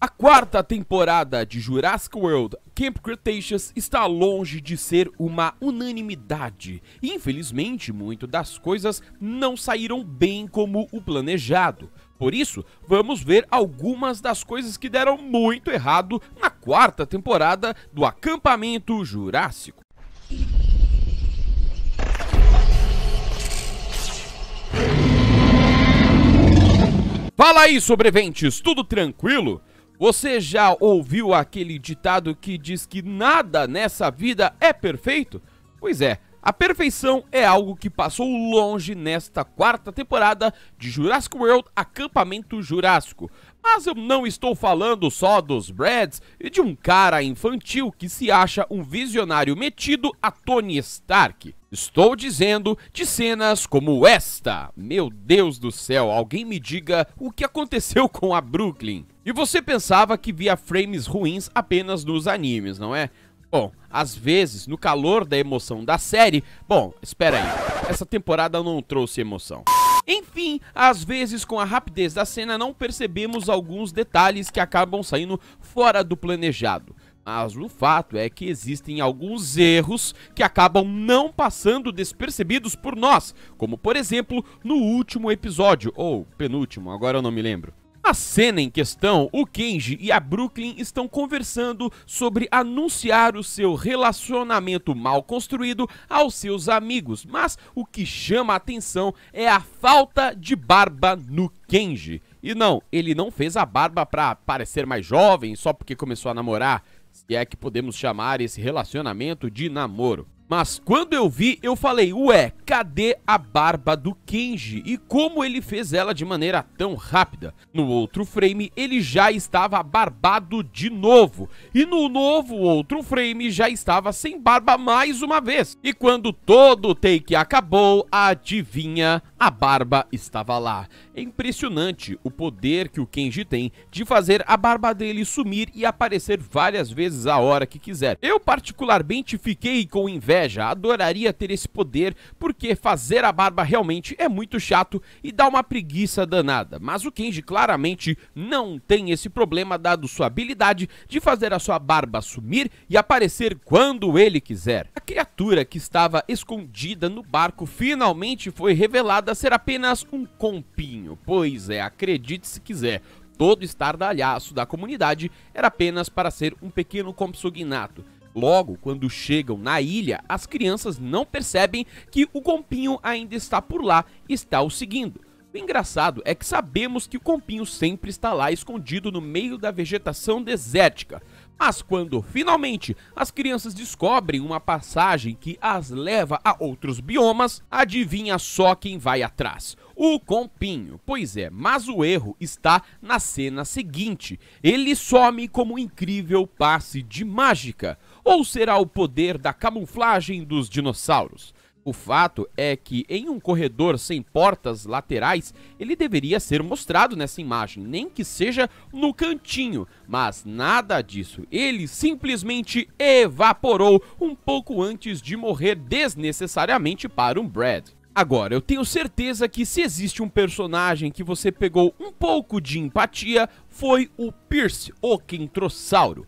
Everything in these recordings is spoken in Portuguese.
A quarta temporada de Jurassic World Camp Cretaceous está longe de ser uma unanimidade. E infelizmente, muito das coisas não saíram bem como o planejado. Por isso, vamos ver algumas das coisas que deram muito errado na quarta temporada do Acampamento Jurássico. Fala aí, sobreviventes, tudo tranquilo? Você já ouviu aquele ditado que diz que nada nessa vida é perfeito? Pois é, a perfeição é algo que passou longe nesta quarta temporada de Jurassic World Acampamento Jurássico. Mas eu não estou falando só dos Brads e de um cara infantil que se acha um visionário metido a Tony Stark. Estou dizendo de cenas como esta. Meu Deus do céu, alguém me diga o que aconteceu com a Brooklyn. E você pensava que via frames ruins apenas nos animes, não é? Bom, às vezes, no calor da emoção da série... Bom, espera aí, essa temporada não trouxe emoção. Enfim, às vezes com a rapidez da cena não percebemos alguns detalhes que acabam saindo fora do planejado. Mas o fato é que existem alguns erros que acabam não passando despercebidos por nós, como por exemplo no último episódio, ou penúltimo, agora eu não me lembro. Na cena em questão, o Kenji e a Brooklyn estão conversando sobre anunciar o seu relacionamento mal construído aos seus amigos, mas o que chama a atenção é a falta de barba no Kenji. E não, ele não fez a barba para parecer mais jovem só porque começou a namorar se é que podemos chamar esse relacionamento de namoro. Mas quando eu vi, eu falei, ué, cadê a barba do Kenji? E como ele fez ela de maneira tão rápida? No outro frame, ele já estava barbado de novo. E no novo outro frame, já estava sem barba mais uma vez. E quando todo o take acabou, adivinha, a barba estava lá. É impressionante o poder que o Kenji tem de fazer a barba dele sumir e aparecer várias vezes a hora que quiser. Eu particularmente fiquei com inveja inveja, adoraria ter esse poder, porque fazer a barba realmente é muito chato e dá uma preguiça danada. Mas o Kenji claramente não tem esse problema, dado sua habilidade de fazer a sua barba sumir e aparecer quando ele quiser. A criatura que estava escondida no barco finalmente foi revelada ser apenas um compinho, pois é, acredite se quiser, todo estardalhaço da comunidade era apenas para ser um pequeno Compsognato, Logo, quando chegam na ilha, as crianças não percebem que o Compinho ainda está por lá e está o seguindo. O engraçado é que sabemos que o Compinho sempre está lá escondido no meio da vegetação desértica. Mas quando finalmente as crianças descobrem uma passagem que as leva a outros biomas, adivinha só quem vai atrás. O Compinho. Pois é, mas o erro está na cena seguinte. Ele some como um incrível passe de mágica. Ou será o poder da camuflagem dos dinossauros? O fato é que em um corredor sem portas laterais, ele deveria ser mostrado nessa imagem, nem que seja no cantinho, mas nada disso. Ele simplesmente evaporou um pouco antes de morrer desnecessariamente para um Brad. Agora, eu tenho certeza que se existe um personagem que você pegou um pouco de empatia, foi o Pierce, o Quintrossauro.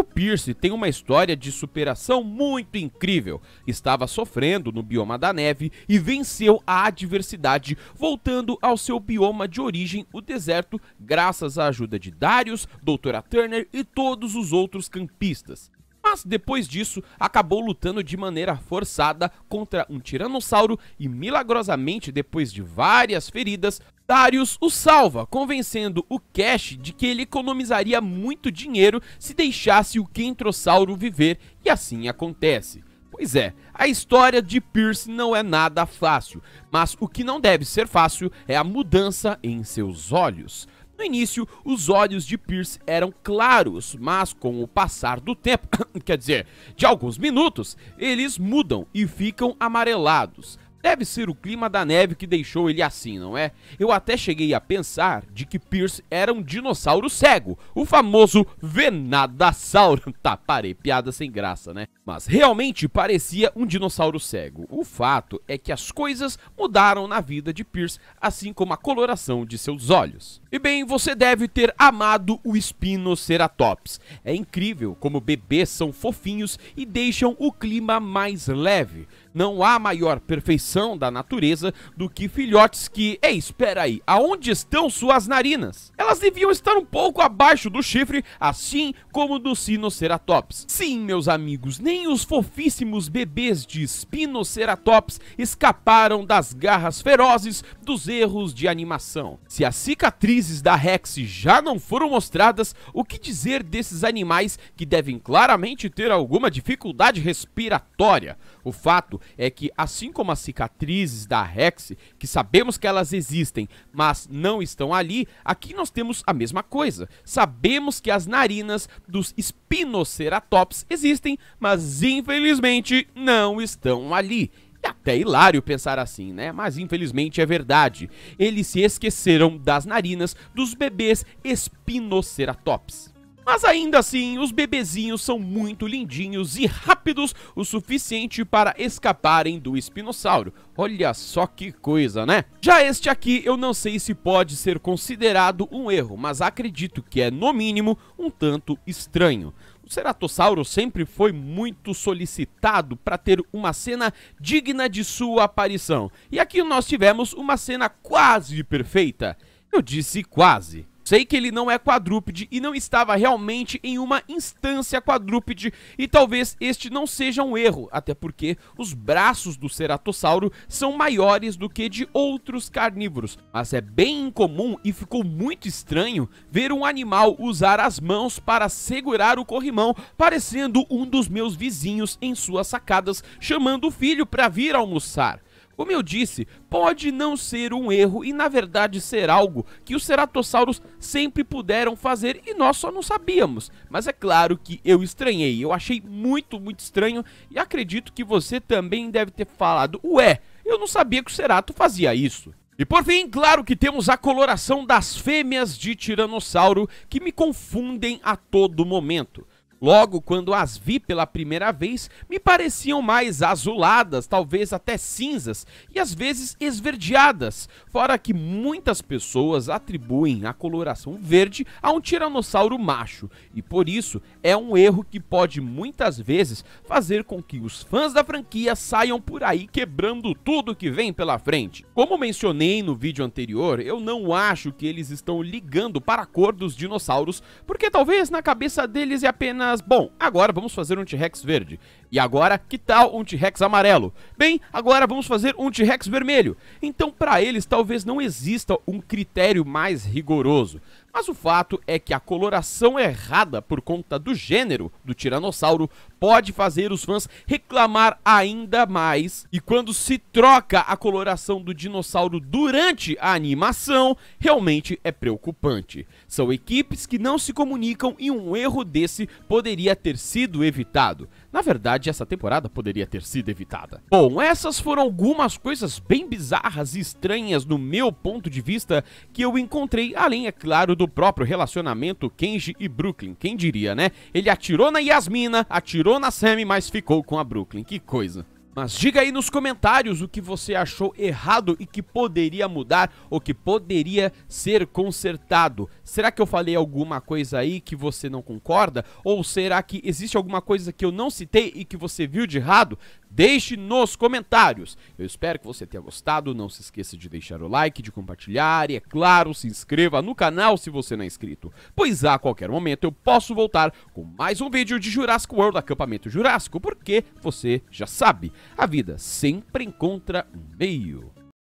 O Pierce tem uma história de superação muito incrível. Estava sofrendo no bioma da neve e venceu a adversidade, voltando ao seu bioma de origem, o deserto, graças à ajuda de Darius, Doutora Turner e todos os outros campistas. Mas depois disso, acabou lutando de maneira forçada contra um tiranossauro e milagrosamente, depois de várias feridas, Darius o salva, convencendo o Cash de que ele economizaria muito dinheiro se deixasse o Kentrossauro viver, e assim acontece. Pois é, a história de Pierce não é nada fácil, mas o que não deve ser fácil é a mudança em seus olhos. No início, os olhos de Pierce eram claros, mas com o passar do tempo, quer dizer, de alguns minutos, eles mudam e ficam amarelados. Deve ser o clima da neve que deixou ele assim, não é? Eu até cheguei a pensar de que Pierce era um dinossauro cego, o famoso Venadasauro. Tá, parei, piada sem graça, né? mas realmente parecia um dinossauro cego. O fato é que as coisas mudaram na vida de Pierce, assim como a coloração de seus olhos. E bem, você deve ter amado o Spinoceratops. É incrível como bebês são fofinhos e deixam o clima mais leve. Não há maior perfeição da natureza do que filhotes que... Ei, espera aí, aonde estão suas narinas? Elas deviam estar um pouco abaixo do chifre, assim como do Sinoceratops. Sim, meus amigos, nem nem os fofíssimos bebês de Spinoceratops escaparam das garras ferozes dos erros de animação. Se as cicatrizes da Rex já não foram mostradas, o que dizer desses animais que devem claramente ter alguma dificuldade respiratória? O fato é que, assim como as cicatrizes da Rex, que sabemos que elas existem, mas não estão ali, aqui nós temos a mesma coisa. Sabemos que as narinas dos Spinoceratops existem, mas mas infelizmente não estão ali. É até hilário pensar assim, né? Mas infelizmente é verdade. Eles se esqueceram das narinas dos bebês Spinoceratops. Mas ainda assim, os bebezinhos são muito lindinhos e rápidos o suficiente para escaparem do espinossauro. Olha só que coisa, né? Já este aqui eu não sei se pode ser considerado um erro, mas acredito que é no mínimo um tanto estranho. O Ceratossauro sempre foi muito solicitado para ter uma cena digna de sua aparição, e aqui nós tivemos uma cena quase perfeita. Eu disse quase. Sei que ele não é quadrúpede e não estava realmente em uma instância quadrúpede, e talvez este não seja um erro, até porque os braços do ceratossauro são maiores do que de outros carnívoros, mas é bem incomum e ficou muito estranho ver um animal usar as mãos para segurar o corrimão, parecendo um dos meus vizinhos em suas sacadas, chamando o filho para vir almoçar. Como eu disse, pode não ser um erro e na verdade ser algo que os ceratossauros sempre puderam fazer e nós só não sabíamos. Mas é claro que eu estranhei, eu achei muito, muito estranho e acredito que você também deve ter falado, ué, eu não sabia que o cerato fazia isso. E por fim, claro que temos a coloração das fêmeas de Tiranossauro que me confundem a todo momento. Logo, quando as vi pela primeira vez, me pareciam mais azuladas, talvez até cinzas, e às vezes esverdeadas, fora que muitas pessoas atribuem a coloração verde a um tiranossauro macho, e por isso é um erro que pode muitas vezes fazer com que os fãs da franquia saiam por aí quebrando tudo que vem pela frente. Como mencionei no vídeo anterior, eu não acho que eles estão ligando para a cor dos dinossauros, porque talvez na cabeça deles é apenas mas, bom, agora vamos fazer um T-Rex verde. E agora, que tal um T-Rex amarelo? Bem, agora vamos fazer um T-Rex vermelho. Então, para eles, talvez não exista um critério mais rigoroso. Mas o fato é que a coloração errada por conta do gênero do tiranossauro pode fazer os fãs reclamar ainda mais. E quando se troca a coloração do dinossauro durante a animação, realmente é preocupante. São equipes que não se comunicam e um erro desse poderia ter sido evitado. Na verdade, essa temporada poderia ter sido evitada. Bom, essas foram algumas coisas bem bizarras e estranhas no meu ponto de vista que eu encontrei, além, é claro, do próprio relacionamento Kenji e Brooklyn. Quem diria, né? Ele atirou na Yasmina, atirou na Sammy, mas ficou com a Brooklyn. Que coisa. Mas diga aí nos comentários o que você achou errado e que poderia mudar ou que poderia ser consertado. Será que eu falei alguma coisa aí que você não concorda? Ou será que existe alguma coisa que eu não citei e que você viu de errado? Deixe nos comentários. Eu espero que você tenha gostado. Não se esqueça de deixar o like, de compartilhar e, é claro, se inscreva no canal se você não é inscrito. Pois a qualquer momento eu posso voltar com mais um vídeo de Jurassic World Acampamento Jurássico, porque você já sabe, a vida sempre encontra um meio.